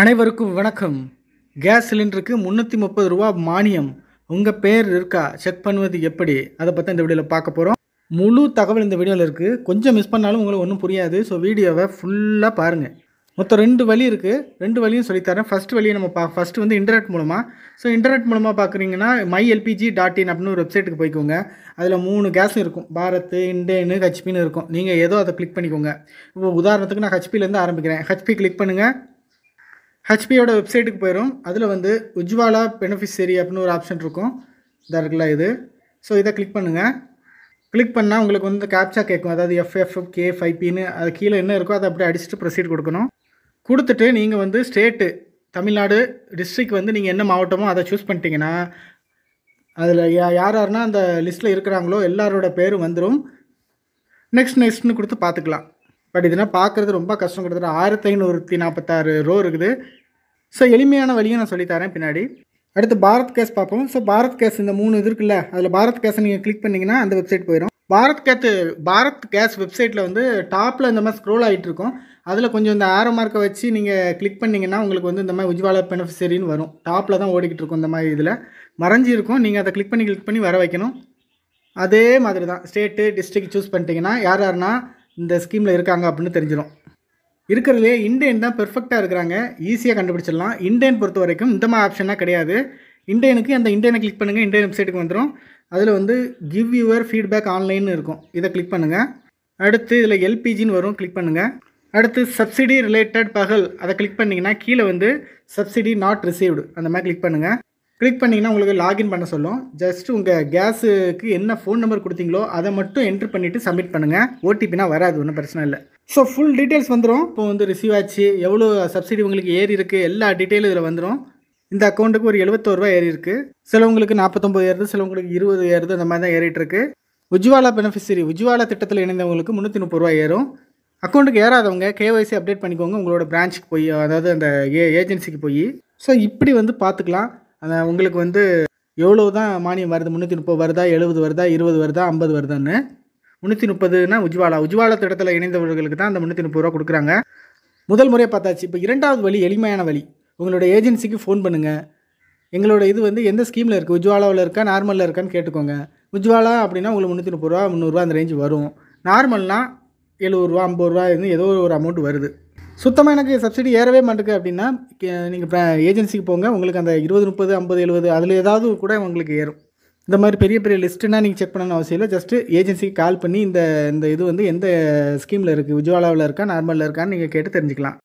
அனைவருக்கும் வணக்கம் கேஸ் சிலிண்டருக்கு முந்நூற்றி முப்பது ரூபா மானியம் உங்கள் பேர் இருக்கா செக் பண்ணுவது எப்படி அதை பற்றி இந்த வீடியோவில் பார்க்க போகிறோம் முழு தகவல் இந்த வீடியோவில் இருக்குது கொஞ்சம் மிஸ் பண்ணாலும் உங்களுக்கு ஒன்றும் புரியாது ஸோ வீடியோவை ஃபுல்லாக பாருங்கள் மொத்தம் ரெண்டு வழி இருக்குது ரெண்டு வழியும் சொல்லித்தரேன் ஃபஸ்ட் வழியை நம்ம பா ஃபஸ்ட்டு வந்து இன்டர்நெட் மூலமாக ஸோ இன்டர்நெட் மூலமாக பார்க்குறீங்கன்னா மை எல்பிஜி டாட் இன் அப்படின்னு ஒரு வெப்சைட்டுக்கு போய்க்கோங்க அதில் மூணு கேஸ் இருக்கும் பாரத் இண்டேனு ஹச்பின்னு இருக்கும் நீங்கள் ஏதோ அதை கிளிக் பண்ணிக்கோங்க இப்போ உதாரணத்துக்கு நான் ஹச்பிலேருந்து ஆரம்பிக்கிறேன் ஹச்பி கிளிக் பண்ணுங்கள் ஹெச்பியோட வெப்சைட்டுக்கு போயிடும் அதில் வந்து உஜ்வாலா பெனிஃபிஷரி அப்படின்னு ஒரு ஆப்ஷன் இருக்கும் இதாக இருக்குல்ல இது ஸோ இதை கிளிக் பண்ணுங்கள் கிளிக் பண்ணால் உங்களுக்கு வந்து கேப்சா கேட்கும் அதாவது எஃப்எஃப் கே ஃபைவ் பின்னு அது கீழே என்ன இருக்கோ அதை அப்படியே அடிச்சுட்டு ப்ரொசீட் கொடுக்கணும் கொடுத்துட்டு நீங்கள் வந்து ஸ்டேட்டு தமிழ்நாடு டிஸ்ட்ரிக் வந்து நீங்கள் என்ன மாவட்டமோ அதை சூஸ் பண்ணிட்டீங்கன்னா அதில் யா யார் யாருன்னா அந்த லிஸ்ட்டில் இருக்கிறாங்களோ எல்லாரோட பேரும் வந்துடும் நெக்ஸ்ட் நெக்ஸ்ட்னு கொடுத்து பார்த்துக்கலாம் பட் இதெல்லாம் பார்க்குறது ரொம்ப கஷ்டம் கிட்டத்தட்ட ஆயிரத்தி ஐநூற்றி நாற்பத்தாறு ரோ இருக்குது ஸோ எளிமையான வழியும் நான் சொல்லித்தரேன் பின்னாடி அடுத்து பாரத் கேஸ் பார்ப்போம் ஸோ பாரத் கேஸ் இந்த மூணு இது இருக்குல்ல அதில் பாரத் கேஸை நீங்கள் கிளிக் பண்ணிங்கன்னா அந்த வெப்சைட் போயிடும் பாரத் கேத்து பாரத் கேஸ் வெப்சைட்டில் வந்து டாப்பில் இந்த மாதிரி ஸ்க்ரோல் ஆகிட்டு இருக்கும் அதில் கொஞ்சம் இந்த ஆரோ மார்க்கை வச்சு நீங்கள் கிளிக் பண்ணிங்கன்னா உங்களுக்கு வந்து இந்த மாதிரி உஜ்வாலா பெனிஃபிஷரின்னு வரும் டாப்பில் தான் ஓடிக்கிட்டு இருக்கும் இந்த மாதிரி இதில் மறைஞ்சி இருக்கும் நீங்கள் அதை கிளிக் பண்ணி கிளிக் பண்ணி வர வைக்கணும் அதே மாதிரி தான் ஸ்டேட்டு டிஸ்ட்ரிக்ட் சூஸ் பண்ணிட்டீங்கன்னா யார் யாருன்னா இந்த ஸ்கீமில் இருக்காங்க அப்படின்னு தெரிஞ்சிடும் இருக்கிறதுலே இண்டேன் தான் பெர்ஃபெக்டாக இருக்கிறாங்க ஈஸியாக கண்டுபிடிச்சிடலாம் இண்டேன் பொறுத்த வரைக்கும் இந்த மாதிரி ஆப்ஷனாக கிடையாது இண்டேனுக்கு அந்த இண்டேனை கிளிக் பண்ணுங்கள் இண்டேன் வெப்சைட்டுக்கு வந்துடும் அதில் வந்து கிவ் யுவர் ஃபீட்பேக் ஆன்லைன்னு இருக்கும் இதை கிளிக் பண்ணுங்கள் அடுத்து இதில் எல்பிஜின்னு வரும் கிளிக் பண்ணுங்கள் அடுத்து சப்சிடி ரிலேட்டட் பகல் அதை கிளிக் பண்ணிங்கன்னா கீழே வந்து சப்சிடி நாட் ரிசீவ்டு அந்த மாதிரி கிளிக் பண்ணுங்கள் கிளிக் பண்ணிங்கன்னா உங்களுக்கு லாகின் பண்ண சொல்லும் ஜஸ்ட் உங்கள் கேஸுக்கு என்ன ஃபோன் நம்பர் கொடுத்தீங்களோ அதை மட்டும் என்ட்ரு பண்ணிவிட்டு சப்மிட் பண்ணுங்கள் ஓடிபினா வராது ஒன்றும் பிரச்சனை இல்லை ஸோ ஃபுல் டீட்டெயில்ஸ் வந்துடும் இப்போ வந்து ரிசீவ் ஆச்சு எவ்வளோ சப்சிடி உங்களுக்கு ஏறி இருக்குது எல்லா டீட்டெயிலும் இதில் வந்துடும் இந்த அக்கௌண்ட்டுக்கு ஒரு எழுபத்தோருவா ஏறி இருக்குது சிலவங்களுக்கு நாற்பத்தொம்பது ஏறுது சிலவங்களுக்கு இருபது ஏறுது அந்த மாதிரி தான் இருக்கு உஜ்வாலா பெனிஃபிஷரி உஜ்வாலா திட்டத்தில் இணைந்தவங்களுக்கு முந்நூற்றி முப்பது ரூபா ஏறும் அக்கௌண்ட்டுக்கு ஏறாதவங்க கேஒய்சி அப்டேட் பண்ணிக்கோங்க உங்களோட பிரான்ச்சுக்கு போய் அதாவது அந்த ஏ ஏஜென்சிக்கு போய் ஸோ இப்படி வந்து பார்த்துக்கலாம் உங்களுக்கு வந்து எவ்வளோ தான் மானியம் வருது முந்நூற்றி முப்பது வருதா எழுபது வருதா இருபது வருதா ஐம்பது வருதான்னு முந்நூற்றி முப்பதுன்னா உஜ்வாலா உஜ்வாலா திட்டத்தில் இணைந்தவர்களுக்கு தான் அந்த முந்நூற்றி முப்பது ரூபா கொடுக்குறாங்க முதல் முறையாக பார்த்தாச்சு இப்போ இரண்டாவது வழி எளிமையான வழி உங்களோட ஏஜென்சிக்கு ஃபோன் பண்ணுங்கள் எங்களோட இது வந்து எந்த ஸ்கீமில் இருக்குது உஜ்வாலாவில் இருக்கா நார்மலில் இருக்கான்னு கேட்டுக்கோங்க உஜ்வாலா அப்படின்னா உங்களுக்கு முந்நூற்றி முப்பது ரூபா முந்நூறுரூவா அந்த ரேஞ்சு வரும் நார்மல்னால் எழுபது ரூபா ஐம்பது ரூபா ஏதோ ஒரு அமௌண்ட் வருது சுத்தமாக எனக்கு சப்சிடி ஏறவே மாட்டேங்குது அப்படின்னா நீங்கள் ஏஜென்சிக்கு போங்க உங்களுக்கு அந்த இருபது முப்பது ஐம்பது எழுபது அதில் ஏதாவது கூட உங்களுக்கு ஏறும் இந்த மாதிரி பெரிய பெரிய லிஸ்ட்டுனால் நீங்கள் செக் பண்ணணும் அவசியம் இல்லை ஜஸ்ட்டு ஏஜென்சிக்கு கால் பண்ணி இந்த இந்த இது வந்து எந்த ஸ்கீமில் இருக்குது உஜ்வாலாவில் இருக்கா நார்மலில் இருக்கான்னு நீங்கள் கேட்டு தெரிஞ்சுக்கலாம்